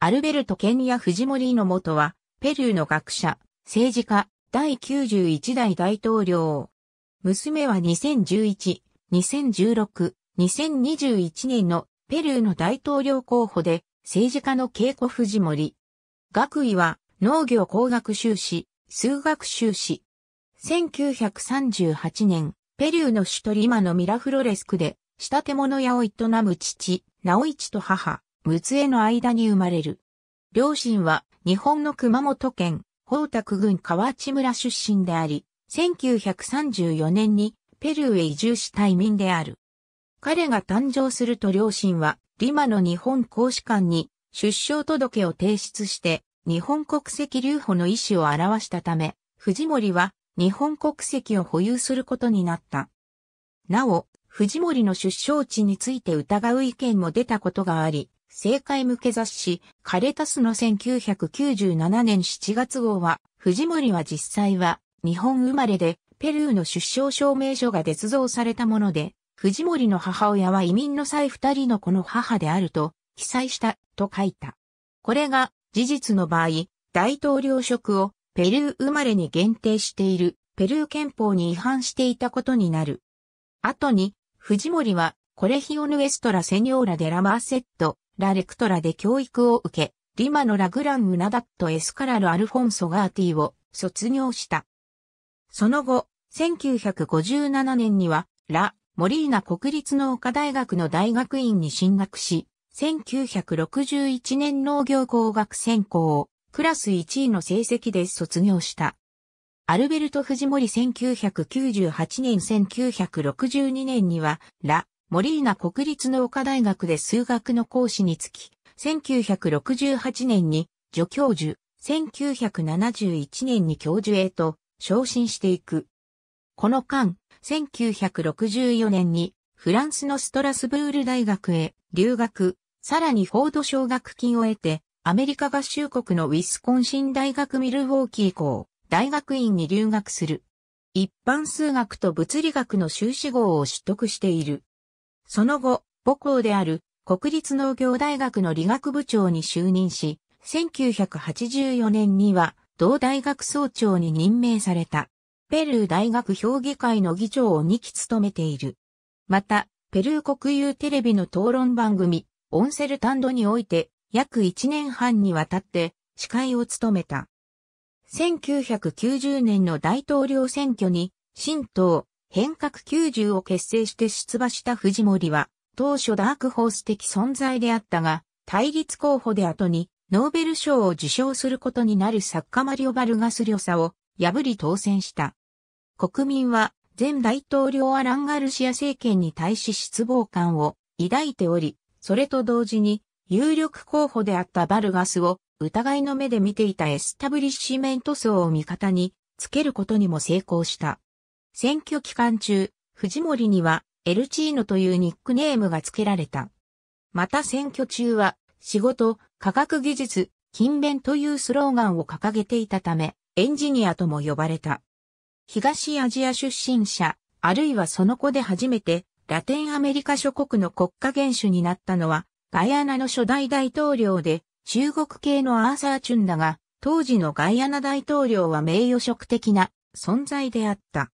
アルベルト・ケンヤ・フジモリーノ元は、ペルーの学者、政治家、第91代大統領。娘は2011、2016、2021年のペルーの大統領候補で、政治家のケイコ・フジモリ。学位は、農業工学修士、数学修士。1938年、ペルーの首都リマのミラフロレスクで、仕立物屋を営む父、ナオイチと母、陸奥の間に生まれる。両親は日本の熊本県、宝卓郡河内村出身であり、1934年にペルーへ移住した移民である。彼が誕生すると両親は、リマの日本公使館に出生届を提出して、日本国籍留保の意思を表したため、藤森は日本国籍を保有することになった。なお、藤森の出生地について疑う意見も出たことがあり、政界向け雑誌、カレタスの1997年7月号は、藤森は実際は、日本生まれで、ペルーの出生証明書が捏造されたもので、藤森の母親は移民の際二人の子の母であると、記載した、と書いた。これが、事実の場合、大統領職を、ペルー生まれに限定している、ペルー憲法に違反していたことになる。後に、藤森は、コレヒオヌエストラセニョーラデラマーセット、ラレクトラで教育を受け、リマのラグラン・ウナダット・エスカラル・アルフォンソ・ガーティを卒業した。その後、1957年には、ラ・モリーナ国立農科大学の大学院に進学し、1961年農業工学専攻をクラス1位の成績で卒業した。アルベルト・フジモリ1998年1962年には、ラ・モリーナ国立農科大学で数学の講師につき、1968年に助教授、1971年に教授へと昇進していく。この間、1964年にフランスのストラスブール大学へ留学、さらにフォード奨学金を得て、アメリカ合衆国のウィスコンシン大学ミルウォーキー校、大学院に留学する。一般数学と物理学の修士号を取得している。その後、母校である国立農業大学の理学部長に就任し、1984年には同大学総長に任命された。ペルー大学評議会の議長を2期務めている。また、ペルー国有テレビの討論番組、オンセルタンドにおいて、約1年半にわたって司会を務めた。1990年の大統領選挙に、新党、変革90を結成して出馬した藤森は、当初ダークホース的存在であったが、対立候補で後に、ノーベル賞を受賞することになる作家マリオ・バルガス・リョサを破り当選した。国民は前大統領アラン・ガルシア政権に対し失望感を抱いており、それと同時に有力候補であったバルガスを疑いの目で見ていたエスタブリッシメント層を味方につけることにも成功した。選挙期間中、藤森にはエルチーノというニックネームが付けられた。また選挙中は、仕事、科学技術、勤勉というスローガンを掲げていたため、エンジニアとも呼ばれた。東アジア出身者、あるいはその子で初めて、ラテンアメリカ諸国の国家元首になったのは、ガイアナの初代大統領で、中国系のアーサー・チュンだが、当時のガイアナ大統領は名誉職的な存在であった。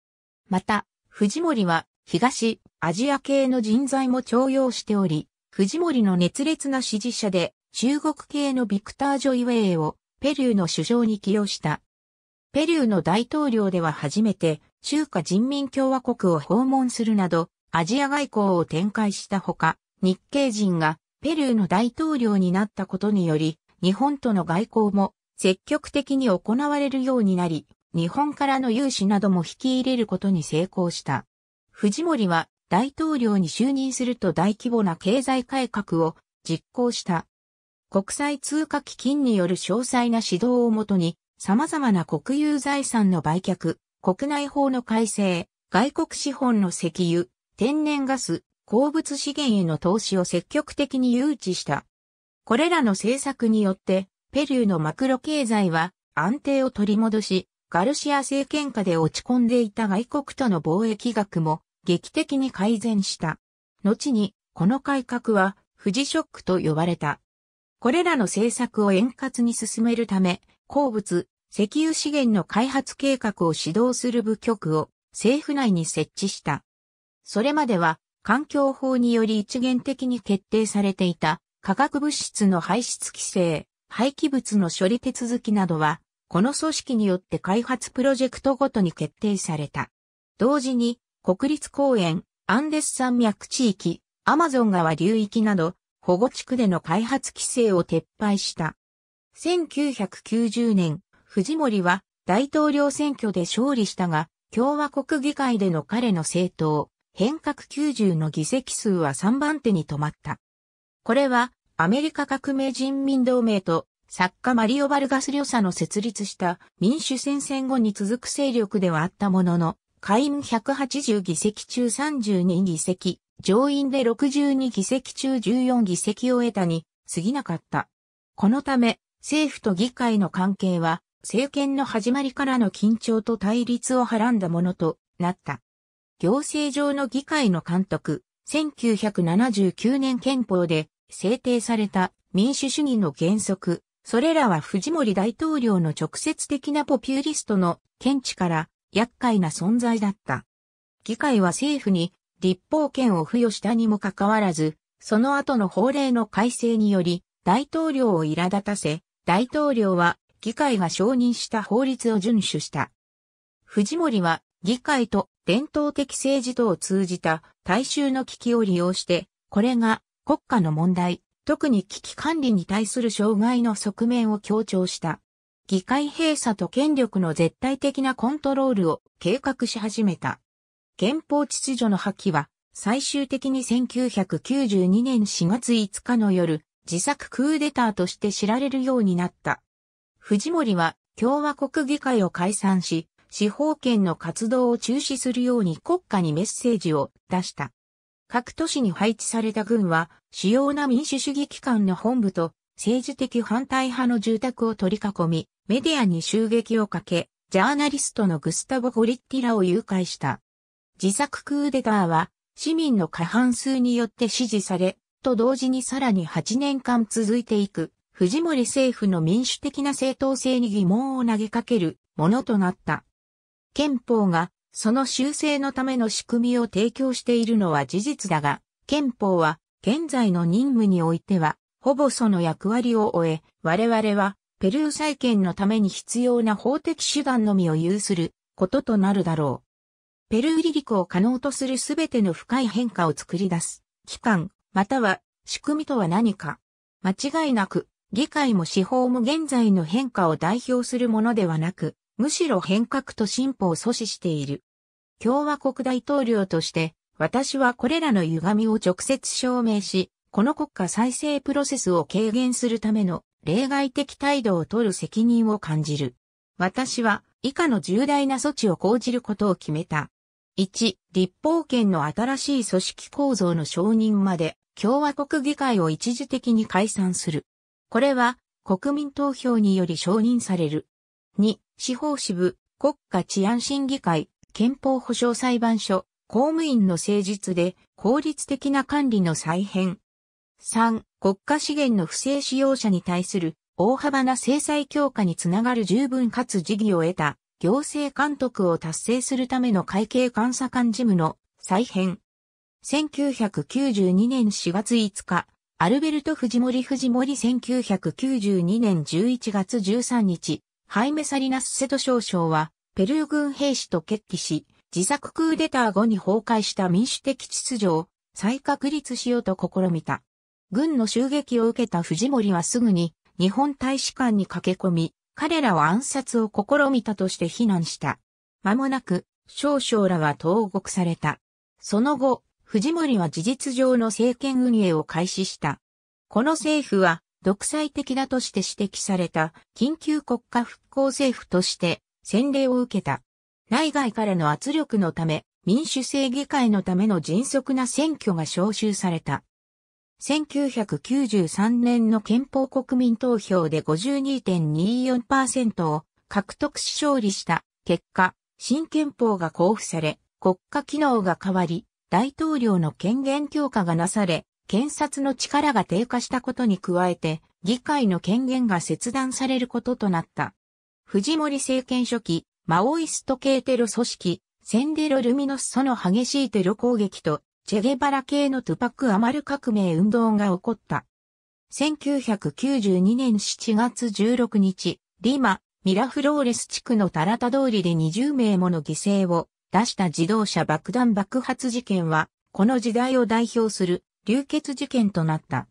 また、藤森は東アジア系の人材も重用しており、藤森の熱烈な支持者で中国系のビクター・ジョイウェイをペルーの首相に起用した。ペルーの大統領では初めて中華人民共和国を訪問するなどアジア外交を展開したほか、日系人がペルーの大統領になったことにより、日本との外交も積極的に行われるようになり、日本からの融資なども引き入れることに成功した。藤森は大統領に就任すると大規模な経済改革を実行した。国際通貨基金による詳細な指導をもとに、様々な国有財産の売却、国内法の改正、外国資本の石油、天然ガス、鉱物資源への投資を積極的に誘致した。これらの政策によって、ペルーのマクロ経済は安定を取り戻し、ガルシア政権下で落ち込んでいた外国との貿易額も劇的に改善した。後に、この改革は、富士ショックと呼ばれた。これらの政策を円滑に進めるため、鉱物、石油資源の開発計画を指導する部局を政府内に設置した。それまでは環境法により一元的に決定されていた化学物質の排出規制、廃棄物の処理手続きなどはこの組織によって開発プロジェクトごとに決定された。同時に、国立公園、アンデス山脈地域、アマゾン川流域など、保護地区での開発規制を撤廃した。1990年、藤森は大統領選挙で勝利したが、共和国議会での彼の政党、変革90の議席数は3番手に止まった。これは、アメリカ革命人民同盟と作家マリオ・バルガス・リョサの設立した民主戦線後に続く勢力ではあったものの、下院180議席中32議席、上院で62議席中14議席を得たに過ぎなかった。このため、政府と議会の関係は、政権の始まりからの緊張と対立をはらんだものとなった。行政上の議会の監督、1979年憲法で制定された民主主義の原則、それらは藤森大統領の直接的なポピュリストの見地から厄介な存在だった。議会は政府に立法権を付与したにもかかわらず、その後の法令の改正により大統領を苛立たせ、大統領は議会が承認した法律を遵守した。藤森は議会と伝統的政治とを通じた大衆の危機を利用して、これが国家の問題特に危機管理に対する障害の側面を強調した。議会閉鎖と権力の絶対的なコントロールを計画し始めた。憲法秩序の破棄は、最終的に1992年4月5日の夜、自作クーデターとして知られるようになった。藤森は共和国議会を解散し、司法権の活動を中止するように国家にメッセージを出した。各都市に配置された軍は、主要な民主主義機関の本部と、政治的反対派の住宅を取り囲み、メディアに襲撃をかけ、ジャーナリストのグスタボ・ゴリッティラを誘拐した。自作クーデターは、市民の過半数によって支持され、と同時にさらに8年間続いていく、藤森政府の民主的な正当性に疑問を投げかけるものとなった。憲法がその修正のための仕組みを提供しているのは事実だが、憲法は現在の任務においては、ほぼその役割を終え、我々はペルー再建のために必要な法的手段のみを有することとなるだろう。ペルー離陸を可能とするすべての深い変化を作り出す、機関、または仕組みとは何か。間違いなく、議会も司法も現在の変化を代表するものではなく、むしろ変革と進歩を阻止している。共和国大統領として、私はこれらの歪みを直接証明し、この国家再生プロセスを軽減するための例外的態度を取る責任を感じる。私は以下の重大な措置を講じることを決めた。1、立法権の新しい組織構造の承認まで共和国議会を一時的に解散する。これは国民投票により承認される。2、司法支部、国家治安審議会、憲法保障裁判所、公務員の誠実で効率的な管理の再編。3、国家資源の不正使用者に対する大幅な制裁強化につながる十分かつ事義を得た行政監督を達成するための会計監査官事務の再編。1992年4月5日、アルベルト・フジモリ・フジモリ1992年11月13日、ハイメサリナスセト少将は、ペルー軍兵士と決起し、自作クーデター後に崩壊した民主的秩序を再確立しようと試みた。軍の襲撃を受けた藤森はすぐに日本大使館に駆け込み、彼らは暗殺を試みたとして非難した。間もなく、少将らは投獄された。その後、藤森は事実上の政権運営を開始した。この政府は、独裁的だとして指摘された緊急国家復興政府として洗礼を受けた。内外からの圧力のため、民主制議会のための迅速な選挙が招集された。1993年の憲法国民投票で52.24%を獲得し勝利した結果、新憲法が交付され、国家機能が変わり、大統領の権限強化がなされ、検察の力が低下したことに加えて、議会の権限が切断されることとなった。藤森政権初期、マオイスト系テロ組織、センデロ・ルミノスソの激しいテロ攻撃と、チェゲバラ系のトゥパク・アマル革命運動が起こった。1992年7月16日、リマ、ミラフローレス地区のタラタ通りで20名もの犠牲を出した自動車爆弾爆発事件は、この時代を代表する流血事件となった。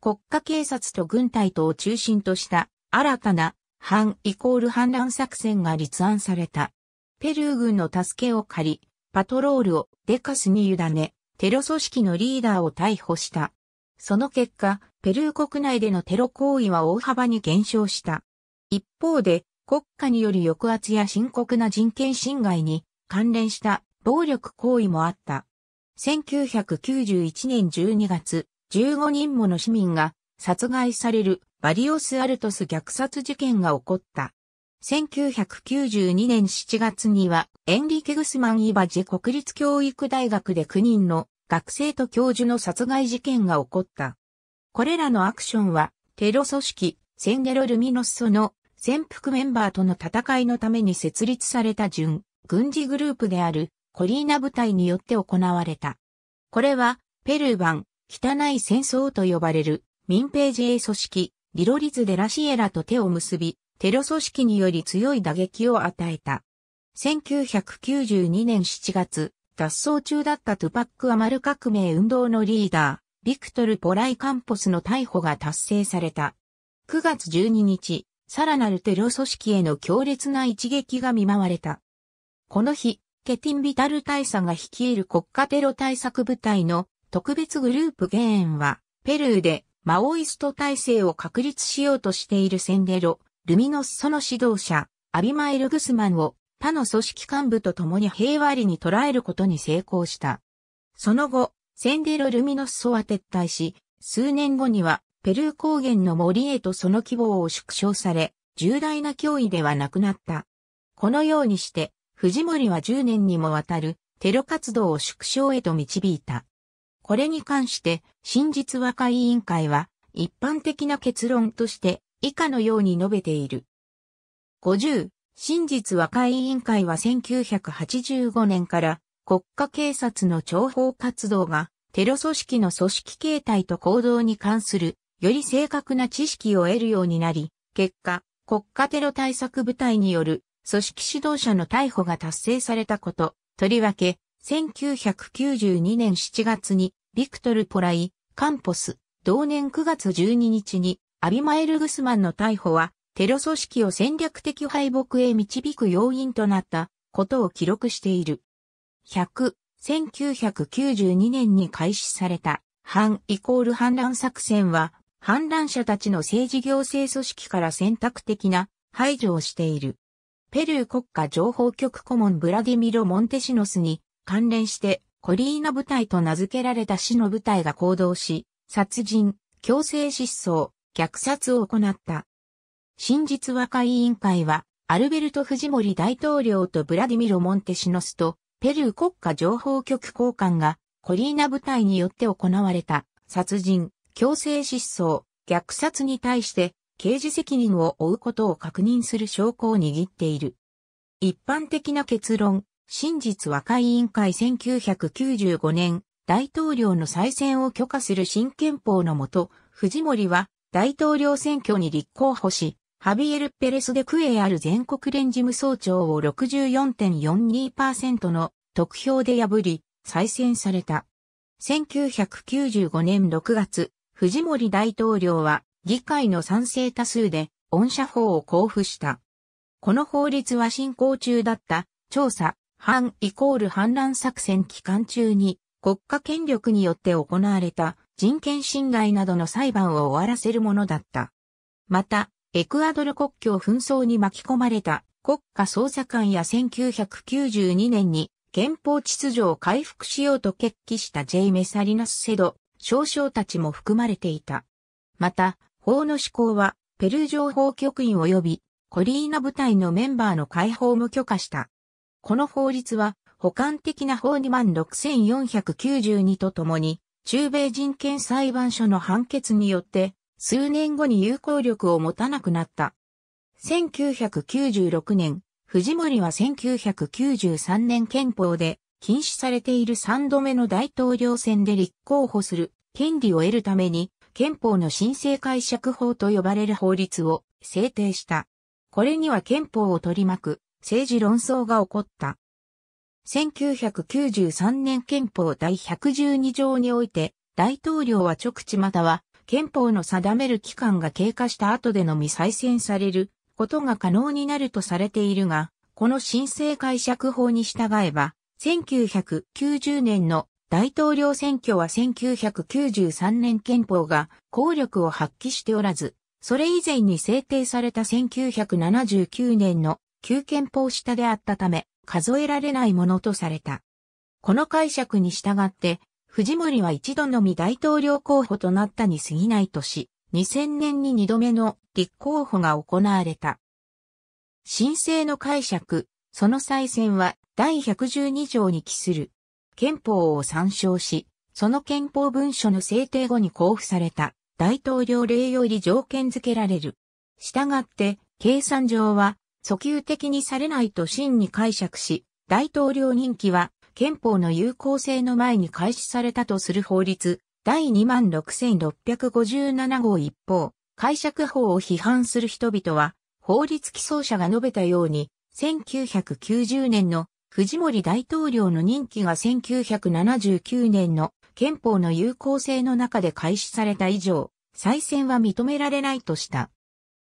国家警察と軍隊とを中心とした新たな反イコール反乱作戦が立案された。ペルー軍の助けを借り、パトロールをデカスに委ね、テロ組織のリーダーを逮捕した。その結果、ペルー国内でのテロ行為は大幅に減少した。一方で、国家による抑圧や深刻な人権侵害に関連した暴力行為もあった。1991年12月、15人もの市民が殺害されるバリオス・アルトス虐殺事件が起こった。1992年7月には、エンリケ・グスマン・イバジ国立教育大学で9人の学生と教授の殺害事件が起こった。これらのアクションは、テロ組織、センデロ・ルミノスソの潜伏メンバーとの戦いのために設立された準軍事グループであるコリーナ部隊によって行われた。これは、ペルー版、汚い戦争と呼ばれる民兵自衛組織、リロリズ・デラシエラと手を結び、テロ組織により強い打撃を与えた。1992年7月、脱走中だったトゥパック・アマル革命運動のリーダー、ビクトル・ポライ・カンポスの逮捕が達成された。9月12日、さらなるテロ組織への強烈な一撃が見舞われた。この日、ケティン・ビタル大佐が率いる国家テロ対策部隊の特別グループゲーンは、ペルーでマオイスト体制を確立しようとしているセンデロ、ルミノスソの指導者、アビマエル・グスマンを他の組織幹部と共に平和裏に捉えることに成功した。その後、センデロ・ルミノスソは撤退し、数年後にはペルー高原の森へとその規模を縮小され、重大な脅威ではなくなった。このようにして、藤森は10年にもわたるテロ活動を縮小へと導いた。これに関して、真実和解委員会は、一般的な結論として、以下のように述べている。50、真実和解委員会は1985年から、国家警察の諜報活動が、テロ組織の組織形態と行動に関する、より正確な知識を得るようになり、結果、国家テロ対策部隊による組織指導者の逮捕が達成されたこと、とりわけ、1992年7月に、ビクトル・ポライ、カンポス、同年9月12日に、アビマエル・グスマンの逮捕は、テロ組織を戦略的敗北へ導く要因となったことを記録している。100、1992年に開始された反イコール反乱作戦は、反乱者たちの政治行政組織から選択的な排除をしている。ペルー国家情報局顧問ブラディミロ・モンテシノスに関連してコリーナ部隊と名付けられた死の部隊が行動し、殺人、強制失踪、虐殺を行った。真実和解委員会は、アルベルト・フジモリ大統領とブラディミロ・モンテシノスと、ペルー国家情報局交換が、コリーナ部隊によって行われた、殺人、強制失踪、虐殺に対して、刑事責任を負うことを確認する証拠を握っている。一般的な結論、真実和解委員会1995年、大統領の再選を許可する新憲法のもと、藤森は大統領選挙に立候補し、ハビエル・ペレス・デ・クエある全国連事務総長を64.42%の得票で破り、再選された。1995年6月、藤森大統領は議会の賛成多数で、恩赦法を交付した。この法律は進行中だった調査、反イコール反乱作戦期間中に国家権力によって行われた人権侵害などの裁判を終わらせるものだった。また、エクアドル国境紛争に巻き込まれた国家捜査官や1992年に憲法秩序を回復しようと決起したジェイ・メサリナスセド、少将たちも含まれていた。また、法の施行は、ペルー情報局員及び、コリーナ部隊のメンバーの解放も許可した。この法律は、補完的な法2万6492とともに、中米人権裁判所の判決によって、数年後に有効力を持たなくなった。1996年、藤森は1993年憲法で禁止されている3度目の大統領選で立候補する権利を得るために憲法の申請解釈法と呼ばれる法律を制定した。これには憲法を取り巻く政治論争が起こった。1993年憲法第112条において、大統領は直地または憲法の定める期間が経過した後でのみ再選されることが可能になるとされているが、この申請解釈法に従えば、1990年の大統領選挙は1993年憲法が効力を発揮しておらず、それ以前に制定された1979年の旧憲法下であったため、数えられないものとされた。この解釈に従って、藤森は一度のみ大統領候補となったに過ぎないとし、2000年に二度目の立候補が行われた。申請の解釈、その再選は第112条に期する憲法を参照し、その憲法文書の制定後に交付された大統領令より条件付けられる。したがって、計算上は、訴求的にされないと真に解釈し、大統領任期は憲法の有効性の前に開始されたとする法律第26,657号一方、解釈法を批判する人々は、法律起草者が述べたように、1990年の藤森大統領の任期が1979年の憲法の有効性の中で開始された以上、再選は認められないとした。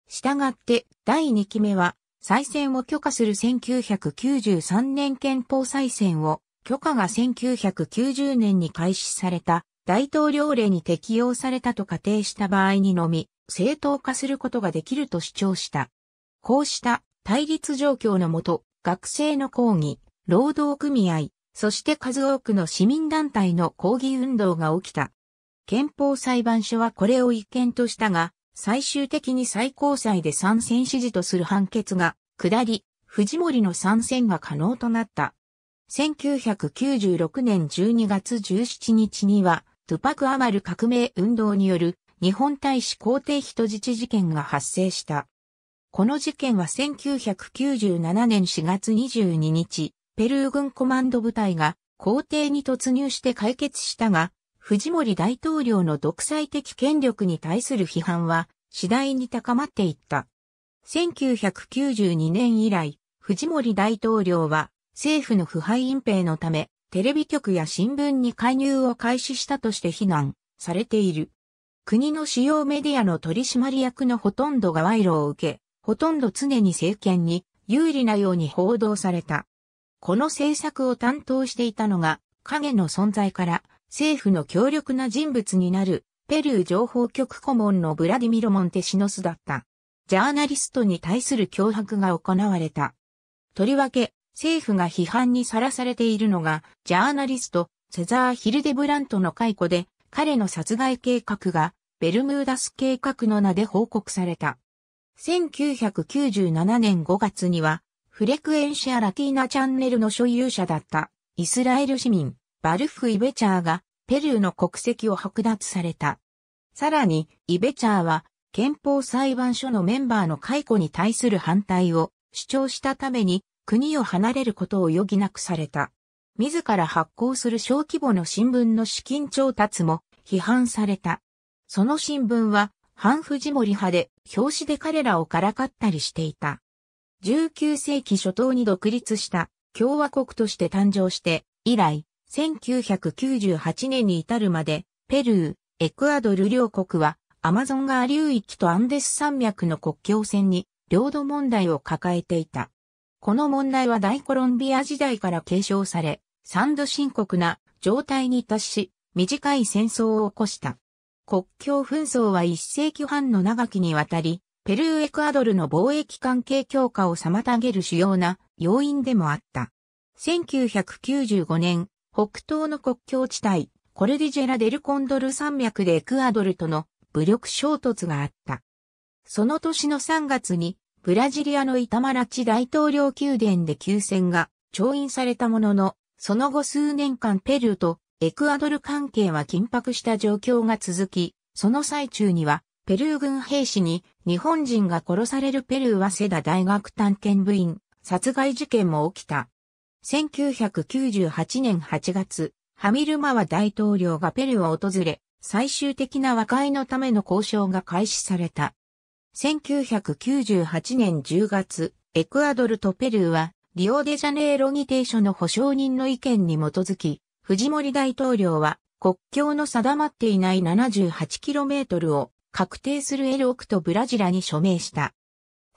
したがって第2期目は再選を許可する1993年憲法再選を許可が1990年に開始された大統領令に適用されたと仮定した場合にのみ正当化することができると主張した。こうした対立状況のもと学生の抗議、労働組合、そして数多くの市民団体の抗議運動が起きた。憲法裁判所はこれを違憲としたが、最終的に最高裁で参戦支持とする判決が下り、藤森の参戦が可能となった。1996年12月17日には、トゥパクアマル革命運動による日本大使公邸人質事件が発生した。この事件は1997年4月22日、ペルー軍コマンド部隊が皇帝に突入して解決したが、藤森大統領の独裁的権力に対する批判は次第に高まっていった。1992年以来、藤森大統領は政府の腐敗隠蔽のため、テレビ局や新聞に介入を開始したとして非難されている。国の主要メディアの取締役のほとんどが賄賂を受け、ほとんど常に政権に有利なように報道された。この政策を担当していたのが、影の存在から政府の強力な人物になる、ペルー情報局顧問のブラディミロ・モンテシノスだった。ジャーナリストに対する脅迫が行われた。とりわけ、政府が批判にさらされているのが、ジャーナリスト、セザー・ヒルデブラントの解雇で、彼の殺害計画が、ベルムーダス計画の名で報告された。1997年5月には、フレクエンシア・ラティーナチャンネルの所有者だったイスラエル市民バルフ・イベチャーがペルーの国籍を剥奪された。さらにイベチャーは憲法裁判所のメンバーの解雇に対する反対を主張したために国を離れることを余儀なくされた。自ら発行する小規模の新聞の資金調達も批判された。その新聞は反フジモリ派で表紙で彼らをからかったりしていた。19世紀初頭に独立した共和国として誕生して、以来、1998年に至るまで、ペルー、エクアドル両国は、アマゾン川流域とアンデス山脈の国境線に、領土問題を抱えていた。この問題は大コロンビア時代から継承され、三度深刻な状態に達し、短い戦争を起こした。国境紛争は一世紀半の長きにわたり、ペルー・エクアドルの貿易関係強化を妨げる主要な要因でもあった。1995年、北東の国境地帯、コルディジェラ・デル・コンドル山脈でエクアドルとの武力衝突があった。その年の3月に、ブラジリアのイタマラチ大統領宮殿で休戦が調印されたものの、その後数年間ペルーとエクアドル関係は緊迫した状況が続き、その最中にはペルー軍兵士に日本人が殺されるペルーはセダ大学探検部員殺害事件も起きた。1998年8月、ハミルマワ大統領がペルーを訪れ、最終的な和解のための交渉が開始された。1998年10月、エクアドルとペルーは、リオデジャネイロ議定書の保証人の意見に基づき、藤森大統領は、国境の定まっていない 78km を確定するルオクとブラジラに署名した。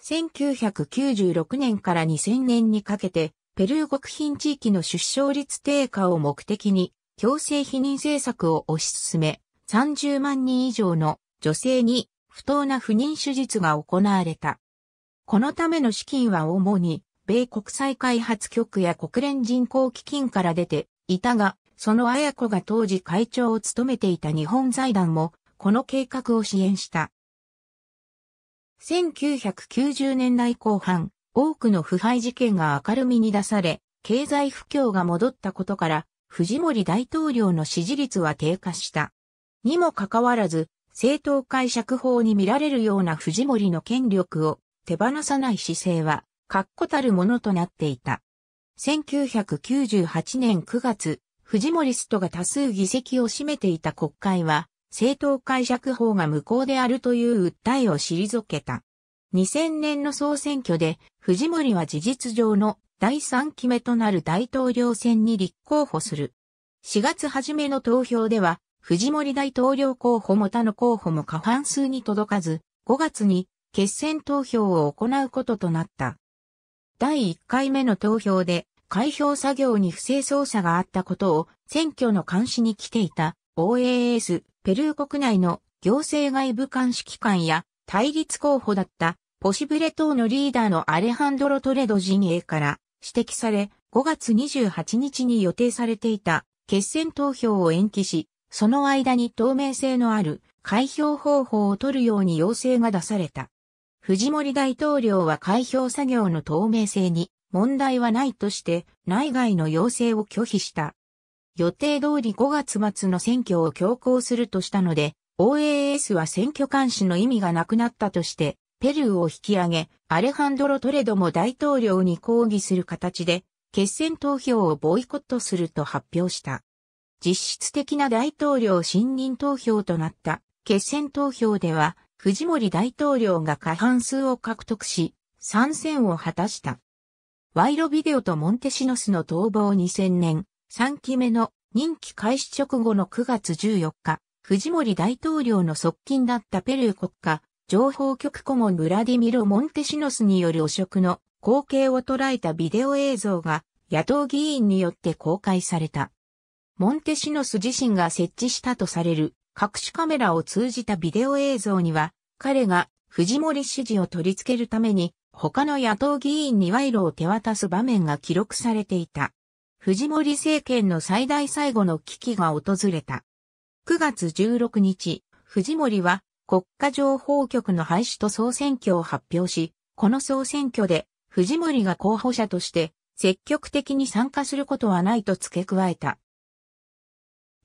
1996年から2000年にかけて、ペルー国賓地域の出生率低下を目的に、強制否認政策を推し進め、30万人以上の女性に不当な不妊手術が行われた。このための資金は主に、米国際開発局や国連人口基金から出ていたが、その綾子が当時会長を務めていた日本財団もこの計画を支援した。1990年代後半、多くの腐敗事件が明るみに出され、経済不況が戻ったことから、藤森大統領の支持率は低下した。にもかかわらず、政党解釈法に見られるような藤森の権力を手放さない姿勢は、確固たるものとなっていた。1998年9月、藤森ストが多数議席を占めていた国会は、正当解釈法が無効であるという訴えを退けた。2000年の総選挙で、藤森は事実上の第3期目となる大統領選に立候補する。4月初めの投票では、藤森大統領候補も他の候補も過半数に届かず、5月に決選投票を行うこととなった。第1回目の投票で、開票作業に不正操作があったことを選挙の監視に来ていた OAS ペルー国内の行政外部監視機関や対立候補だったポシブレ党のリーダーのアレハンドロ・トレド陣営から指摘され、5月28日に予定されていた決選投票を延期し、その間に透明性のある開票方法を取るように要請が出された。藤森大統領は開票作業の透明性に問題はないとして内外の要請を拒否した。予定通り5月末の選挙を強行するとしたので、OAS は選挙監視の意味がなくなったとして、ペルーを引き上げ、アレハンドロ・トレドも大統領に抗議する形で、決選投票をボイコットすると発表した。実質的な大統領信任投票となった決選投票では、藤森大統領が過半数を獲得し、参戦を果たした。ワイロビデオとモンテシノスの逃亡2000年、3期目の任期開始直後の9月14日、藤森大統領の側近だったペルー国家情報局顧問ブラディミロ・モンテシノスによる汚職の光景を捉えたビデオ映像が野党議員によって公開された。モンテシノス自身が設置したとされる隠しカメラを通じたビデオ映像には、彼が藤森支持を取り付けるために他の野党議員に賄賂を手渡す場面が記録されていた。藤森政権の最大最後の危機が訪れた。9月16日、藤森は国家情報局の廃止と総選挙を発表し、この総選挙で藤森が候補者として積極的に参加することはないと付け加えた。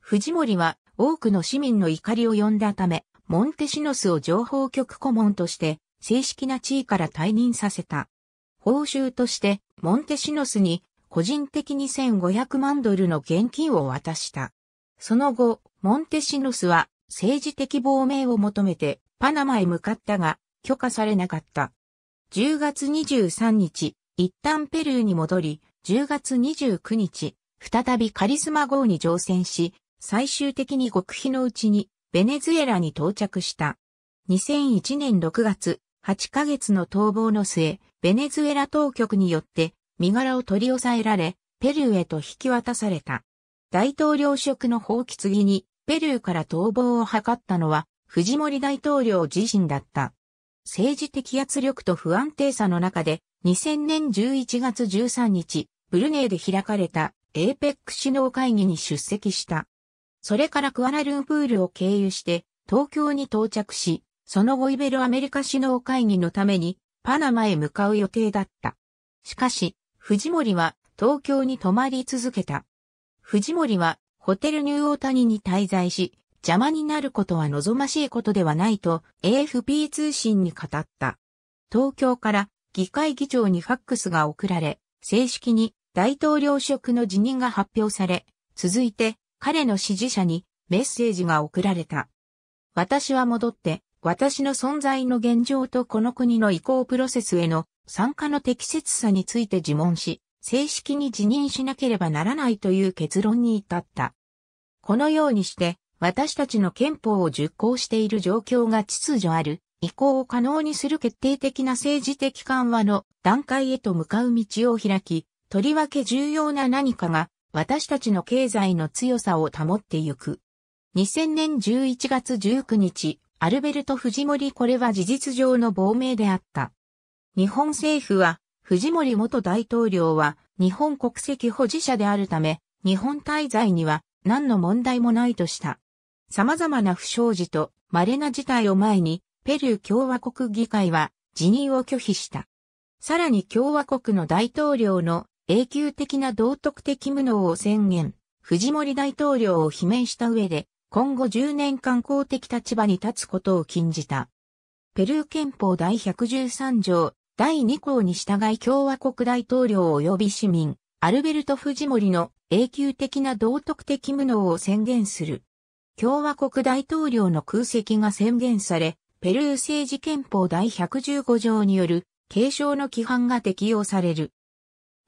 藤森は多くの市民の怒りを呼んだため、モンテシノスを情報局顧問として正式な地位から退任させた。報酬としてモンテシノスに個人的に1500万ドルの現金を渡した。その後、モンテシノスは政治的亡命を求めてパナマへ向かったが許可されなかった。10月23日、一旦ペルーに戻り、10月29日、再びカリスマ号に乗船し、最終的に極秘のうちにベネズエラに到着した。2001年6月、8ヶ月の逃亡の末、ベネズエラ当局によって身柄を取り押さえられ、ペルーへと引き渡された。大統領職の放棄継に、ペルーから逃亡を図ったのは、藤森大統領自身だった。政治的圧力と不安定さの中で、2000年11月13日、ブルネーで開かれた APEC 首脳会議に出席した。それからクアラルンプールを経由して東京に到着し、その後イベルアメリカ首脳会議のためにパナマへ向かう予定だった。しかし、藤森は東京に泊まり続けた。藤森はホテルニューオータニに滞在し、邪魔になることは望ましいことではないと AFP 通信に語った。東京から議会議長にファックスが送られ、正式に大統領職の辞任が発表され、続いて彼の支持者にメッセージが送られた。私は戻って、私の存在の現状とこの国の移行プロセスへの参加の適切さについて自問し、正式に辞任しなければならないという結論に至った。このようにして、私たちの憲法を熟行している状況が秩序ある、移行を可能にする決定的な政治的緩和の段階へと向かう道を開き、とりわけ重要な何かが、私たちの経済の強さを保ってゆく。2000年11月19日、アルベルト・フジモリこれは事実上の亡命であった。日本政府は、藤森元大統領は日本国籍保持者であるため、日本滞在には何の問題もないとした。様々な不祥事と稀な事態を前に、ペルー共和国議会は辞任を拒否した。さらに共和国の大統領の永久的な道徳的無能を宣言、藤森大統領を罷免した上で、今後10年間公的立場に立つことを禁じた。ペルー憲法第113条第2項に従い共和国大統領及び市民、アルベルト・フジモリの永久的な道徳的無能を宣言する。共和国大統領の空席が宣言され、ペルー政治憲法第115条による継承の規範が適用される。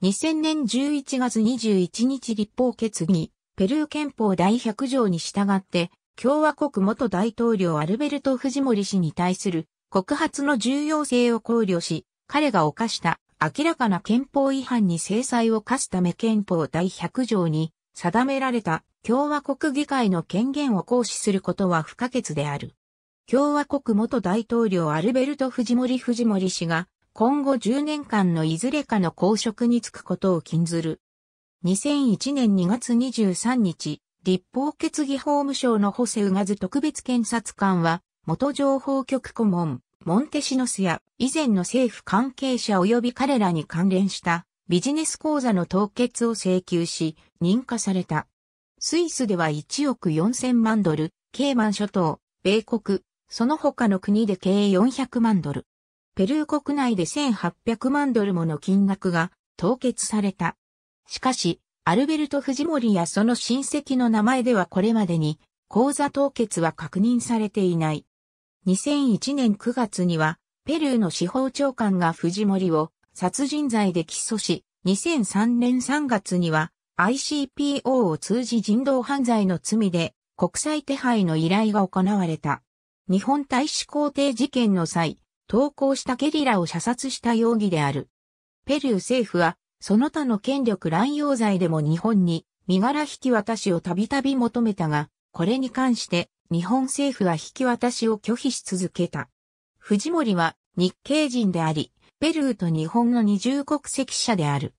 2000年11月21日立法決議、ペルー憲法第100条に従って、共和国元大統領アルベルト・フジモリ氏に対する告発の重要性を考慮し、彼が犯した明らかな憲法違反に制裁を課すため憲法第100条に定められた共和国議会の権限を行使することは不可欠である。共和国元大統領アルベルト・フジモリ・フジモリ氏が今後10年間のいずれかの公職に就くことを禁ずる。2001年2月23日、立法決議法務省のホセ・ウガズ特別検察官は、元情報局顧問、モンテシノスや以前の政府関係者及び彼らに関連したビジネス口座の凍結を請求し認可された。スイスでは1億4000万ドル、ケイマン諸島、米国、その他の国で計400万ドル。ペルー国内で1800万ドルもの金額が凍結された。しかし、アルベルト・フジモリやその親戚の名前ではこれまでに口座凍結は確認されていない。2001年9月には、ペルーの司法長官が藤森を殺人罪で起訴し、2003年3月には ICPO を通じ人道犯罪の罪で国際手配の依頼が行われた。日本大使公邸事件の際、投稿したゲリラを射殺した容疑である。ペルー政府は、その他の権力乱用罪でも日本に身柄引き渡しをたびたび求めたが、これに関して日本政府は引き渡しを拒否し続けた。藤森は日系人であり、ペルーと日本の二重国籍者である。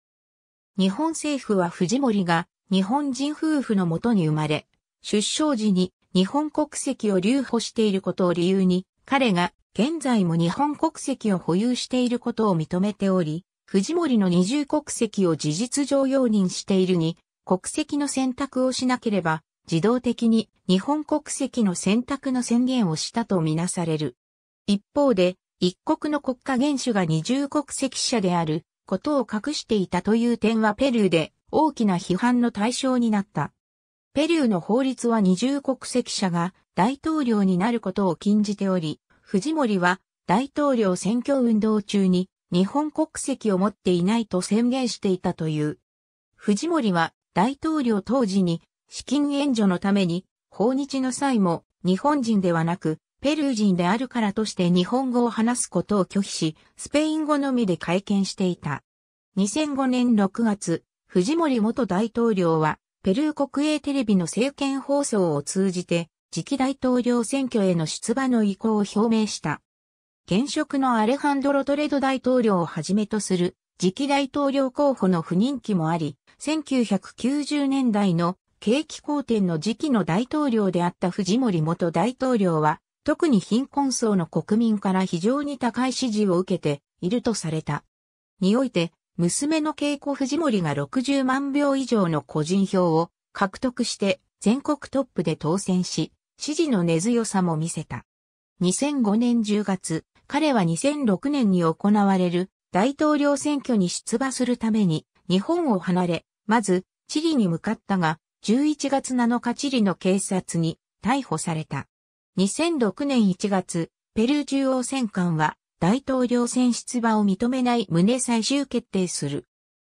日本政府は藤森が日本人夫婦のもとに生まれ、出生時に日本国籍を留保していることを理由に、彼が現在も日本国籍を保有していることを認めており、藤森の二重国籍を事実上容認しているに、国籍の選択をしなければ、自動的に日本国籍の選択の宣言をしたとみなされる。一方で、一国の国家元首が二重国籍者であることを隠していたという点はペルーで大きな批判の対象になった。ペルーの法律は二重国籍者が大統領になることを禁じており、藤森は大統領選挙運動中に日本国籍を持っていないと宣言していたという。藤森は大統領当時に資金援助のために、訪日の際も日本人ではなく、ペルー人であるからとして日本語を話すことを拒否し、スペイン語のみで会見していた。2005年6月、藤森元大統領は、ペルー国営テレビの政見放送を通じて、次期大統領選挙への出馬の意向を表明した。現職のアレハンドロ・トレド大統領をはじめとする次期大統領候補の不人気もあり、1990年代の景気好転の時期の大統領であった藤森元大統領は、特に貧困層の国民から非常に高い支持を受けているとされた。において、娘の稽古藤森が60万票以上の個人票を獲得して全国トップで当選し、支持の根強さも見せた。2005年10月、彼は2006年に行われる大統領選挙に出馬するために日本を離れ、まずチリに向かったが、11月7日チリの警察に逮捕された。2006年1月、ペルー中央選管は大統領選出馬を認めない旨最終決定する。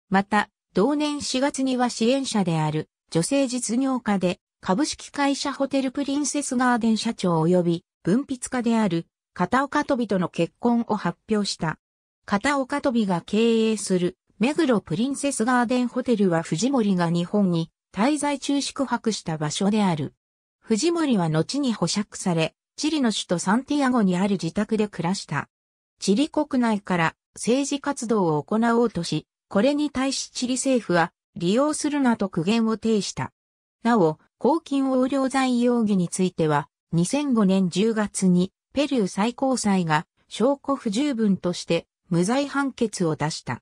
また、同年4月には支援者である女性実業家で株式会社ホテルプリンセスガーデン社長及び文筆家である片岡飛との結婚を発表した。片岡飛が経営する目黒プリンセスガーデンホテルは藤森が日本に滞在中宿泊した場所である。藤森は後に保釈され、チリの首都サンティアゴにある自宅で暮らした。チリ国内から政治活動を行おうとし、これに対しチリ政府は利用するなと苦言を呈した。なお、公金横領罪容疑については、2005年10月にペルー最高裁が証拠不十分として無罪判決を出した。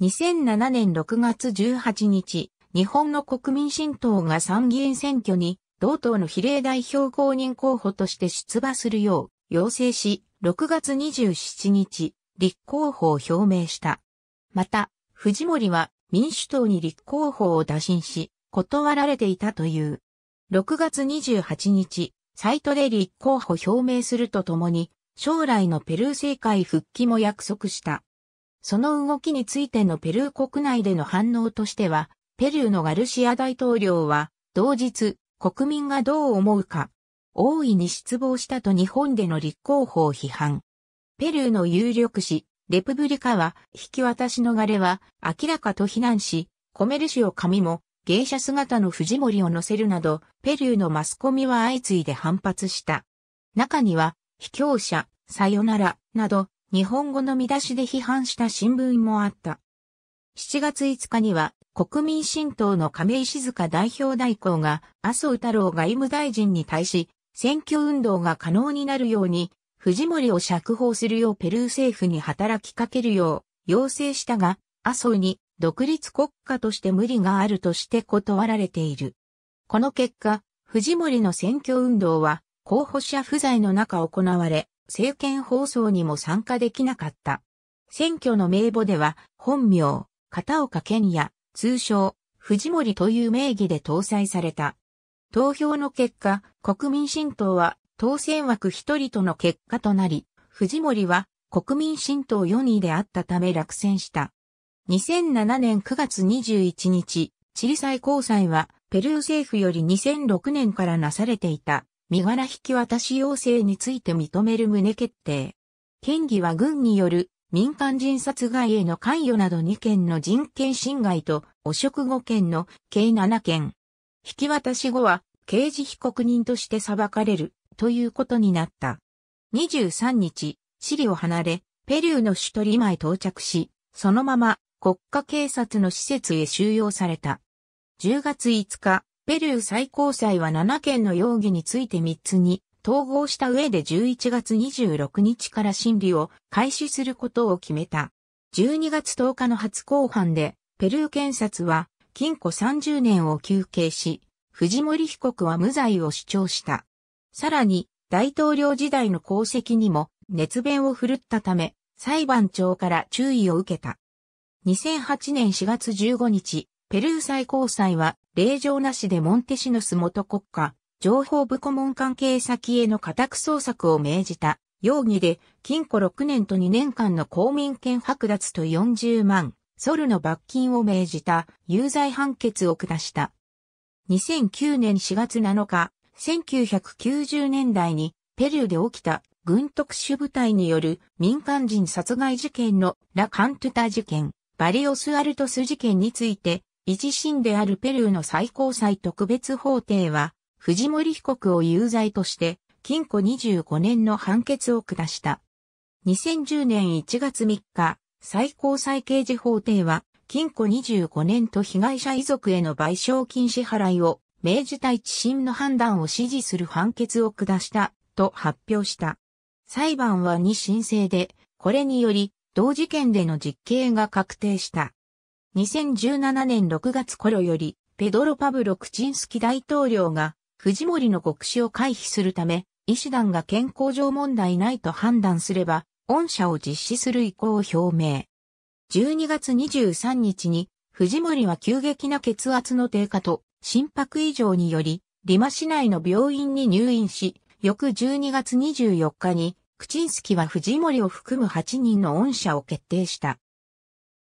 2007年6月18日、日本の国民新党が参議院選挙に同党の比例代表公認候補として出馬するよう要請し、6月27日、立候補を表明した。また、藤森は民主党に立候補を打診し、断られていたという。6月28日、サイトで立候補表明するとともに、将来のペルー政界復帰も約束した。その動きについてのペルー国内での反応としては、ペルーのガルシア大統領は、同日、国民がどう思うか、大いに失望したと日本での立候補を批判。ペルーの有力紙、レプブリカは、引き渡し逃れは、明らかと非難し、コメルシオ紙も、芸者姿の藤森を乗せるなど、ペルーのマスコミは相次いで反発した。中には、卑怯者、さよなら、など、日本語の見出しで批判した新聞もあった。7月5日には国民新党の亀井静香代表代行が麻生太郎外務大臣に対し選挙運動が可能になるように藤森を釈放するようペルー政府に働きかけるよう要請したが麻生に独立国家として無理があるとして断られている。この結果、藤森の選挙運動は候補者不在の中行われ、政見放送にも参加できなかった。選挙の名簿では本名、片岡健也、通称、藤森という名義で搭載された。投票の結果、国民新党は当選枠一人との結果となり、藤森は国民新党4位であったため落選した。2007年9月21日、チリ最高裁は、ペルー政府より2006年からなされていた、身柄引き渡し要請について認める旨決定。県議は軍による民間人殺害への関与など2件の人権侵害と汚職5件の計7件。引き渡し後は刑事被告人として裁かれるということになった。23日、シリを離れ、ペルーの首都リマへ到着し、そのまま国家警察の施設へ収容された。10月5日、ペルー最高裁は7件の容疑について3つに統合した上で11月26日から審理を開始することを決めた。12月10日の初公判で、ペルー検察は禁錮30年を求刑し、藤森被告は無罪を主張した。さらに、大統領時代の功績にも熱弁を振るったため、裁判長から注意を受けた。2008年4月15日、ペルー最高裁は、令状なしでモンテシノス元国家、情報部顧問関係先への家宅捜索を命じた容疑で禁錮6年と2年間の公民権剥奪と40万ソルの罰金を命じた有罪判決を下した。2009年4月7日、1990年代にペルーで起きた軍特殊部隊による民間人殺害事件のラ・カントゥタ事件、バリオス・アルトス事件について、維持審であるペルーの最高裁特別法廷は、藤森被告を有罪として、禁錮25年の判決を下した。2010年1月3日、最高裁刑事法廷は、禁錮25年と被害者遺族への賠償金支払いを明治対地審の判断を支持する判決を下したと発表した。裁判は2申請で、これにより同事件での実刑が確定した。2017年6月頃より、ペドロ・パブロ・クチンスキ大統領が藤森の極死を回避するため、医師団が健康上問題ないと判断すれば、恩赦を実施する意向を表明。12月23日に、藤森は急激な血圧の低下と心拍異常により、リマ市内の病院に入院し、翌12月24日に、クチンスキは藤森を含む8人の恩赦を決定した。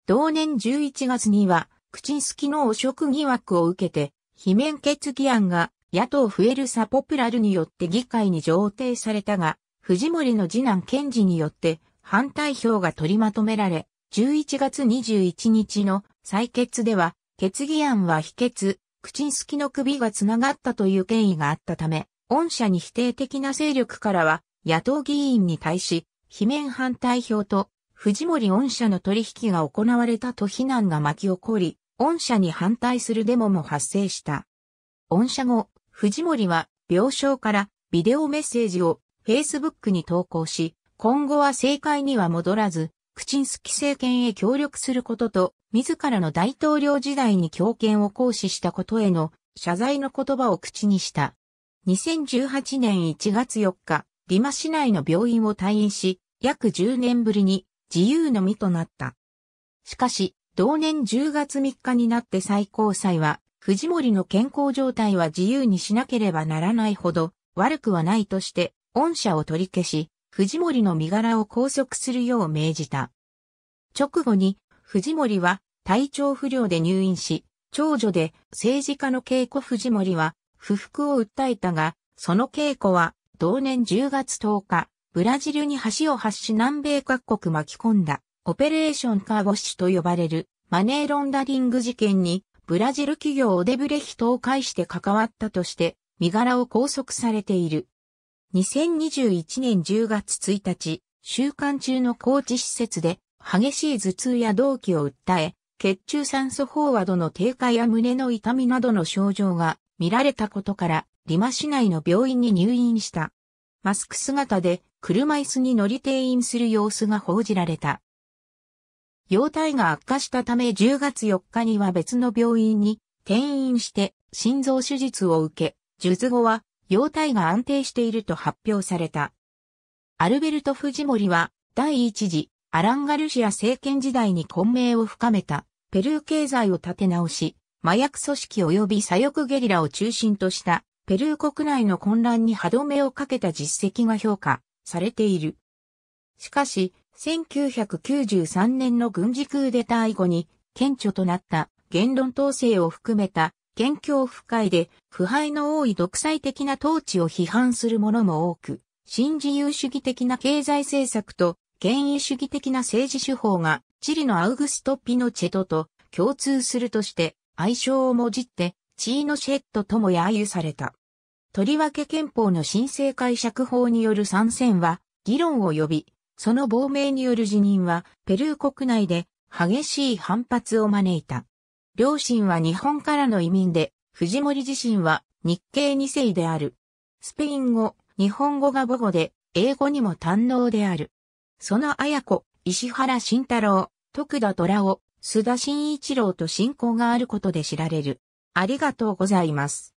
同年11月には、クチンスキの汚職疑惑を受けて、非免決議案が野党フエルサ・ポプラルによって議会に上呈されたが、藤森の次男検事によって反対票が取りまとめられ、11月21日の採決では、決議案は否決、口すきの首が繋がったという権威があったため、御社に否定的な勢力からは、野党議員に対し、罷免反対票と、藤森御社の取引が行われたと非難が巻き起こり、御社に反対するデモも発生した。御社後、藤森は病床からビデオメッセージを Facebook に投稿し、今後は政界には戻らず、クチンスキ政権へ協力することと、自らの大統領時代に強権を行使したことへの謝罪の言葉を口にした。2018年1月4日、リマ市内の病院を退院し、約10年ぶりに自由の身となった。しかし、同年10月3日になって最高裁は、藤森の健康状態は自由にしなければならないほど悪くはないとして、恩赦を取り消し、藤森の身柄を拘束するよう命じた。直後に、藤森は体調不良で入院し、長女で政治家の稽古藤森は不服を訴えたが、その稽古は同年10月10日、ブラジルに橋を発し南米各国巻き込んだ、オペレーションカーボッシュと呼ばれるマネーロンダリング事件にブラジル企業オデブレヒトを介して関わったとして、身柄を拘束されている。2021年10月1日、週刊中の高知施設で、激しい頭痛や動悸を訴え、血中酸素飽和度の低下や胸の痛みなどの症状が見られたことから、リマ市内の病院に入院した。マスク姿で車椅子に乗り転院する様子が報じられた。容体が悪化したため10月4日には別の病院に転院して心臓手術を受け、術後は容体が安定していると発表された。アルベルト・フジモリは第一次アラン・ガルシア政権時代に混迷を深めたペルー経済を立て直し、麻薬組織及び左翼ゲリラを中心としたペルー国内の混乱に歯止めをかけた実績が評価されている。しかし、1993年の軍事クーデター以後に顕著となった言論統制を含めた県境不快で腐敗の多い独裁的な統治を批判する者も多く、新自由主義的な経済政策と権威主義的な政治手法がチリのアウグスト・ピノチェトと共通するとして愛称をもじってチーノシェットとも揶揄された。とりわけ憲法の新請解釈法による参戦は議論を呼び、その亡命による辞任は、ペルー国内で激しい反発を招いた。両親は日本からの移民で、藤森自身は日系二世である。スペイン語、日本語が母語で、英語にも堪能である。その綾子、石原慎太郎、徳田虎を、須田慎一郎と親交があることで知られる。ありがとうございます。